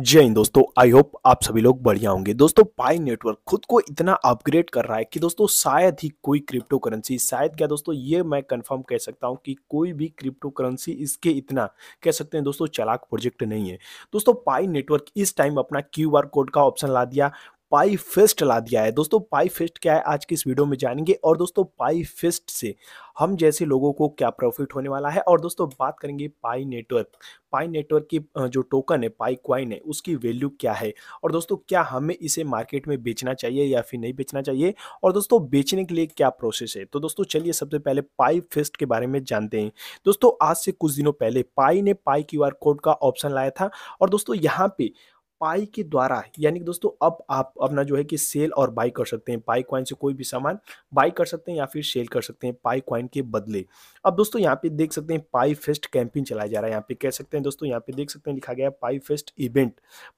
जय हिंद दोस्तों I hope आप सभी लोग बढ़िया होंगे दोस्तों पाई नेटवर्क खुद को इतना अपग्रेड कर रहा है कि दोस्तों शायद ही कोई क्रिप्टो करेंसी शायद क्या दोस्तों ये मैं कंफर्म कह सकता हूं कि कोई भी क्रिप्टो करेंसी इसके इतना कह सकते हैं दोस्तों चलाक प्रोजेक्ट नहीं है दोस्तों पाई नेटवर्क इस टाइम अपना क्यू कोड का ऑप्शन ला दिया पाई फेस्ट ला दिया है दोस्तों पाई फेस्ट क्या है आज की इस वीडियो में जानेंगे और दोस्तों पाई फेस्ट से हम जैसे लोगों को क्या प्रॉफिट होने वाला है और दोस्तों बात करेंगे पाई नेटवर्क पाई नेटवर्क की जो टोकन है पाई क्वाइन है उसकी वैल्यू क्या है और दोस्तों क्या हमें इसे मार्केट में बेचना चाहिए या फिर नहीं बेचना चाहिए और दोस्तों बेचने के लिए क्या प्रोसेस है तो दोस्तों चलिए सबसे पहले पाई फेस्ट के बारे में जानते हैं दोस्तों आज से कुछ दिनों पहले पाई ने पाई क्यू कोड का ऑप्शन लाया था और दोस्तों यहाँ पे पाई के द्वारा यानी कि दोस्तों अब आप अपना जो है कि सेल और बाई कर सकते हैं पाई क्वाइन से कोई भी सामान बाई कर सकते हैं या फिर सेल कर सकते हैं पाई क्वाइन के बदले अब दोस्तों यहाँ पे देख सकते हैं पाई फेस्ट कैंपेन चलाया जा रहा है यहाँ पे कह सकते हैं दोस्तों यहाँ पे देख सकते हैं लिखा गया है Pi fest event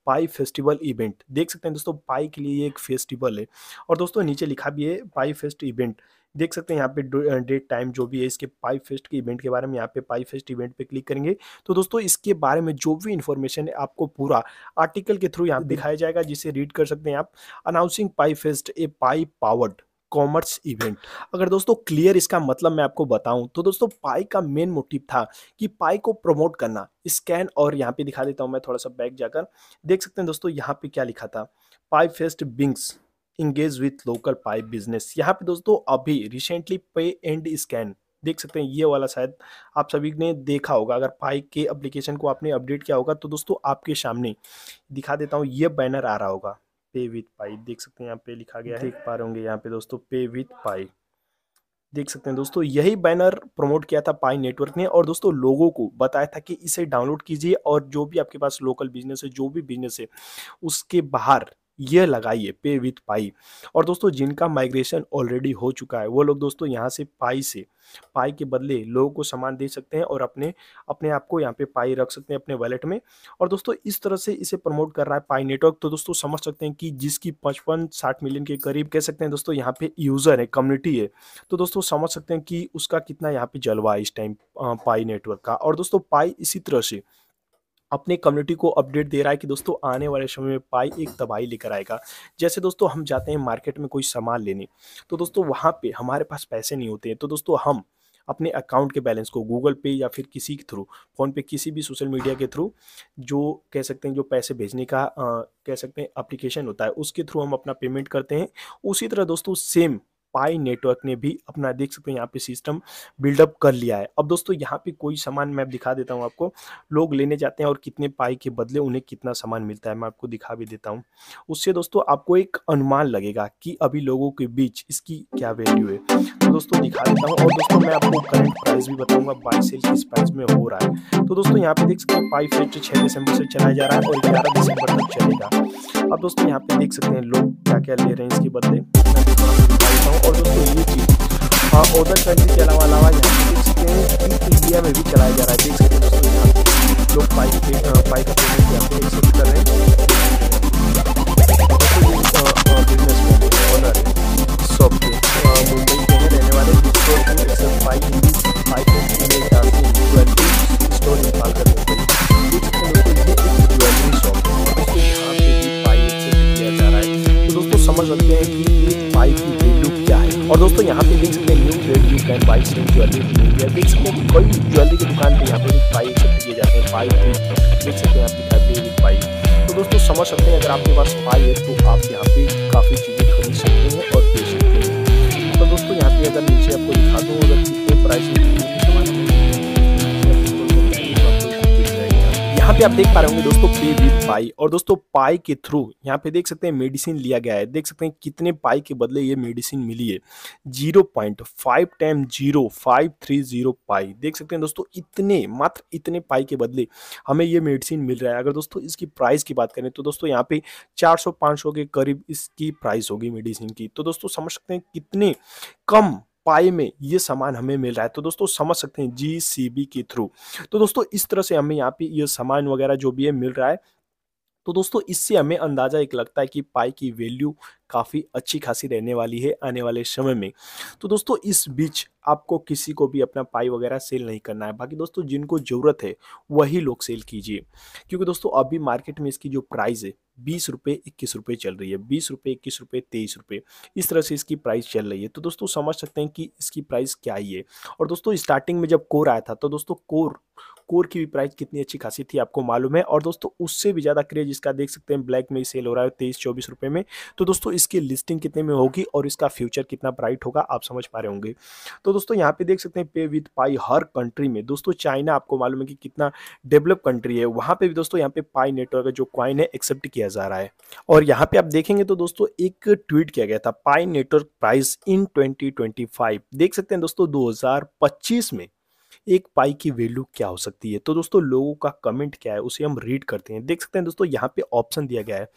Pi festival event देख सकते हैं दोस्तों पाई के लिए एक फेस्टिवल है और दोस्तों नीचे लिखा भी है पाई फेस्ट इवेंट देख सकते हैं यहाँ पे डेट टाइम जो भी है इसके पाई फेस्ट के इवेंट के बारे में यहाँ पे पाई फेस्ट इवेंट पे क्लिक करेंगे तो दोस्तों इसके बारे में जो भी इन्फॉर्मेशन है आपको पूरा आर्टिकल के थ्रू यहाँ दिखाया जाएगा जिसे रीड कर सकते हैं आप announcing Pi fest a Pi powered commerce event अगर दोस्तों क्लियर इसका मतलब मैं आपको बताऊं तो दोस्तों पाई का मेन मोटिव था कि पाई को प्रमोट करना स्कैन और यहाँ पे दिखा देता हूँ मैं थोड़ा सा बैक जाकर देख सकते हैं दोस्तों यहाँ पे क्या लिखा था Pi fest brings engage with local pipe business यहाँ पे दोस्तों अभी रिसेंटली पे एंड स्कैन देख सकते हैं ये वाला शायद आप सभी ने देखा होगा अगर पाई के एप्लीकेशन को आपने अपडेट किया होगा तो दोस्तों आपके सामने दिखा देता हूँ ये बैनर आ रहा होगा पे विथ पाई देख सकते हैं यहाँ पे लिखा गया है देख पा रहे होंगे यहाँ पे दोस्तों पे विथ पाई देख सकते हैं दोस्तों यही बैनर प्रमोट किया था पाई नेटवर्क ने और दोस्तों लोगों को बताया था कि इसे डाउनलोड कीजिए और जो भी आपके पास लोकल बिजनेस है जो भी बिजनेस है उसके बाहर ये लगाइए पे विथ पाई और दोस्तों जिनका माइग्रेशन ऑलरेडी हो चुका है वो लोग दोस्तों यहाँ से पाई से पाई के बदले लोगों को सामान दे सकते हैं और अपने अपने आप को यहाँ पे पाई रख सकते हैं अपने वैलेट में और दोस्तों इस तरह से इसे प्रमोट कर रहा है पाई नेटवर्क तो दोस्तों समझ सकते हैं कि जिसकी पचपन साठ मिलियन के करीब कह सकते हैं दोस्तों यहाँ पे यूज़र है कम्युनिटी है तो दोस्तों समझ सकते हैं कि उसका कितना यहाँ पे जलवा है इस टाइम पाई नेटवर्क का और दोस्तों पाई इसी तरह से अपने कम्युनिटी को अपडेट दे रहा है कि दोस्तों आने वाले समय में पाई एक तबाही लेकर आएगा जैसे दोस्तों हम जाते हैं मार्केट में कोई सामान लेने तो दोस्तों वहाँ पे हमारे पास पैसे नहीं होते हैं तो दोस्तों हम अपने अकाउंट के बैलेंस को गूगल पे या फिर किसी के थ्रू फ़ोन पे किसी भी सोशल मीडिया के थ्रू जो कह सकते हैं जो पैसे भेजने का आ, कह सकते हैं एप्लीकेशन होता है उसके थ्रू हम अपना पेमेंट करते हैं उसी तरह दोस्तों सेम पाई नेटवर्क ने भी अपना देख सकते हो यहाँ पे सिस्टम बिल्डअप कर लिया है अब दोस्तों यहाँ पे कोई सामान मैं दिखा देता हूँ आपको लोग लेने जाते हैं और कितने पाई के बदले उन्हें कितना सामान मिलता है मैं आपको दिखा भी देता हूँ उससे दोस्तों आपको एक अनुमान लगेगा कि अभी लोगों के बीच इसकी क्या वैल्यू है तो दोस्तों दिखा देता हूँ और दोस्तों मैं आपको करंट प्राइस भी बताऊँगा बाई सेल किस प्राइस में हो रहा है तो दोस्तों यहाँ पे देख सकते हैं पाई फेस्ट छः दिसंबर से चलाया जा रहा है और ग्यारह दिसंबर तक चलेगा अब दोस्तों यहाँ पे देख सकते हैं लोग क्या क्या ले रहे हैं इसके बदले करता हूँ और दोस्तों ये चीज़ हाँ अदर कंट्री के अलावा अलावा यहाँ देख इंडिया में भी चलाया जा रहा है देख सकते हैं दोस्तों यहाँ लोग पाइप पे पेमेंट यहाँ पे एक्सेप्ट कर रहे हैं समझ सकते हैं कि और दोस्तों यहाँ पे देख सकते हैं new trade you can buy same jewellery देख सकते हैं कोई ज्वेलरी की दुकान पे यहाँ पे पाई इकट्ठे किए जाते हैं पाई देख सकते हैं आपकी फैमिली हैं पाई तो दोस्तों समझ सकते हैं अगर आपके पास पाई है तो आप यहाँ पे काफ़ी चीज़ें खरीद सकते हैं और बेच सकते हैं तो दोस्तों यहाँ पे अगर नीचे आपको दिखा दूँ अगर कितने प्राइस पे आप देख पा रहे होंगे दोस्तों पे विद पाई और दोस्तों पाई के थ्रू यहाँ पे देख सकते हैं मेडिसिन लिया गया है देख सकते हैं कितने पाई के बदले ये मेडिसिन मिली है zero point five time zero five three zero Pi देख सकते हैं दोस्तों इतने मात्र इतने पाई के बदले हमें ये मेडिसिन मिल रहा है अगर दोस्तों इसकी प्राइस की बात करें तो दोस्तों यहाँ पे चार सौ के करीब इसकी प्राइस होगी मेडिसिन की तो दोस्तों समझ सकते हैं कितने कम पाए में ये सामान हमें मिल रहा है तो दोस्तों समझ सकते हैं जी के थ्रू तो दोस्तों इस तरह से हमें यहाँ पे ये सामान वगैरह जो भी है मिल रहा है तो दोस्तों इससे हमें अंदाज़ा एक लगता है कि पाई की वैल्यू काफ़ी अच्छी खासी रहने वाली है आने वाले समय में तो दोस्तों इस बीच आपको किसी को भी अपना पाई वगैरह सेल नहीं करना है बाकी दोस्तों जिनको ज़रूरत है वही लोग सेल कीजिए क्योंकि दोस्तों अभी मार्केट में इसकी जो प्राइस है बीस रुपये इक्कीस रुपये चल रही है बीस रुपये इक्कीस रुपये तेईस रुपये इस तरह से इसकी प्राइस चल रही है तो दोस्तों समझ सकते हैं कि इसकी प्राइस क्या ही है और दोस्तों स्टार्टिंग में जब कोर आया था तो दोस्तों कोर कोर की भी प्राइस कितनी अच्छी खासी थी आपको मालूम है और दोस्तों उससे भी ज़्यादा क्रेज इसका देख सकते हैं ब्लैक में सेल हो रहा है तेईस चौबीस रुपये में तो दोस्तों इसकी लिस्टिंग कितने में होगी और इसका फ्यूचर कितना ब्राइट होगा आप समझ पा रहे होंगे तो दोस्तों यहाँ पे देख सकते हैं पे विथ पाई हर कंट्री में दोस्तों चाइना आपको मालूम है कि कितना डेवलप कंट्री है वहाँ पर भी दोस्तों यहाँ पे पाई नेटवर्क जो क्वाइन है एक्सेप्ट किया जा रहा है और यहाँ पे आप देखेंगे तो दोस्तों एक ट्वीट किया गया था Pi network price in twenty देख सकते हैं दोस्तों दो में एक पाई की वैल्यू क्या हो सकती है तो दोस्तों लोगों का कमेंट क्या है उसे हम रीड करते हैं देख सकते हैं दोस्तों यहाँ पे ऑप्शन दिया गया है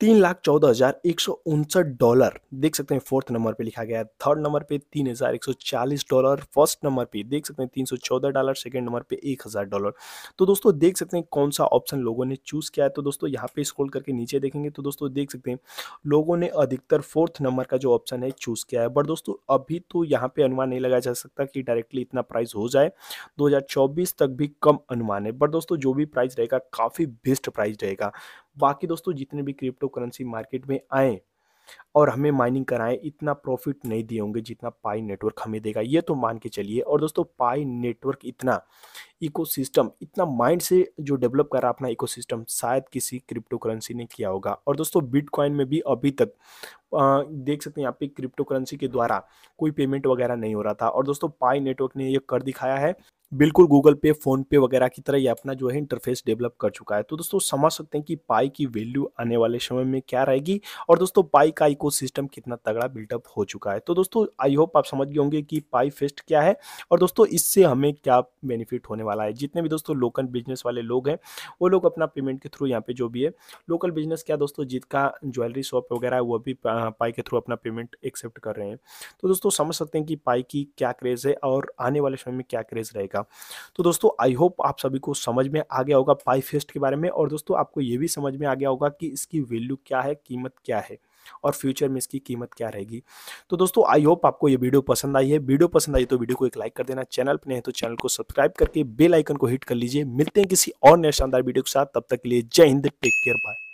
तीन लाख चौदह हजार एक सौ उनसठ डॉलर देख सकते हैं फोर्थ नंबर पे लिखा गया है थर्ड नंबर पे तीन हजार एक सौ चालीस डॉलर फर्स्ट नंबर पे देख सकते हैं तीन सौ चौदह डॉलर सेकंड नंबर पे एक हजार डॉलर तो दोस्तों देख सकते हैं कौन सा ऑप्शन लोगों ने चूज किया है तो दोस्तों यहाँ पे स्क्रॉल करके नीचे देखेंगे तो दोस्तों देख सकते हैं लोगों ने अधिकतर फोर्थ नंबर का जो ऑप्शन है चूज किया है बट दोस्तों अभी तो यहाँ पे अनुमान नहीं लगाया जा सकता कि डायरेक्टली इतना प्राइस हो जाए दो तक भी कम अनुमान है बट दोस्तों जो भी प्राइस रहेगा काफी बेस्ट प्राइस रहेगा बाकी दोस्तों जितने भी क्रिप्टो करेंसी मार्केट में आए और हमें माइनिंग कराएं इतना प्रॉफिट नहीं दिए होंगे जितना पाई नेटवर्क हमें देगा ये तो मान के चलिए और दोस्तों पाई नेटवर्क इतना इकोसिस्टम इतना माइंड से जो डेवलप करा अपना इकोसिस्टम शायद किसी क्रिप्टो करेंसी ने किया होगा और दोस्तों बिटकॉइन में भी अभी तक आ, देख सकते हैं यहाँ पे क्रिप्टो करेंसी के द्वारा कोई पेमेंट वगैरह नहीं हो रहा था और दोस्तों पाई नेटवर्क ने यह कर दिखाया है बिल्कुल गूगल पे फोन पे वगैरह की तरह ये अपना जो है इंटरफेस डेवलप कर चुका है तो दोस्तों समझ सकते हैं कि पाई की वैल्यू आने वाले समय में क्या रहेगी और दोस्तों पाई का इको कितना तगड़ा बिल्टअप हो चुका है तो दोस्तों आई होप आप समझ गए होंगे कि पाई फेस्ट क्या है और दोस्तों इससे हमें क्या बेनिफिट होने वाला है जितने भी दोस्तों लोकल बिजनेस वाले लोग हैं वो लोग अपना पेमेंट के थ्रू यहाँ पे जो भी है लोकल बिजनेस क्या दोस्तों जितना ज्वेलरी शॉप वगैरह है वो भी पाई के थ्रू अपना पेमेंट एक्सेप्ट कर रहे हैं तो दोस्तों समझ सकते हैं कि पाई की क्या क्रेज़ है और आने वाले समय में क्या क्रेज़ रहेगा तो दोस्तों आई होप आप सभी को समझ में आ गया होगा पाई फेस्ट के बारे में और दोस्तों आपको ये भी समझ में आ गया होगा कि इसकी वैल्यू क्या है कीमत क्या है और फ्यूचर में इसकी कीमत क्या रहेगी तो दोस्तों आई होप आपको ये वीडियो पसंद आई है वीडियो पसंद आई तो वीडियो को एक लाइक कर देना चैनल पर नहीं तो चैनल को सब्सक्राइब करके बेल आइकन को हिट कर लीजिए मिलते हैं किसी और नए शानदार वीडियो के साथ तब तक के लिए जय हिंद टेक केयर बाय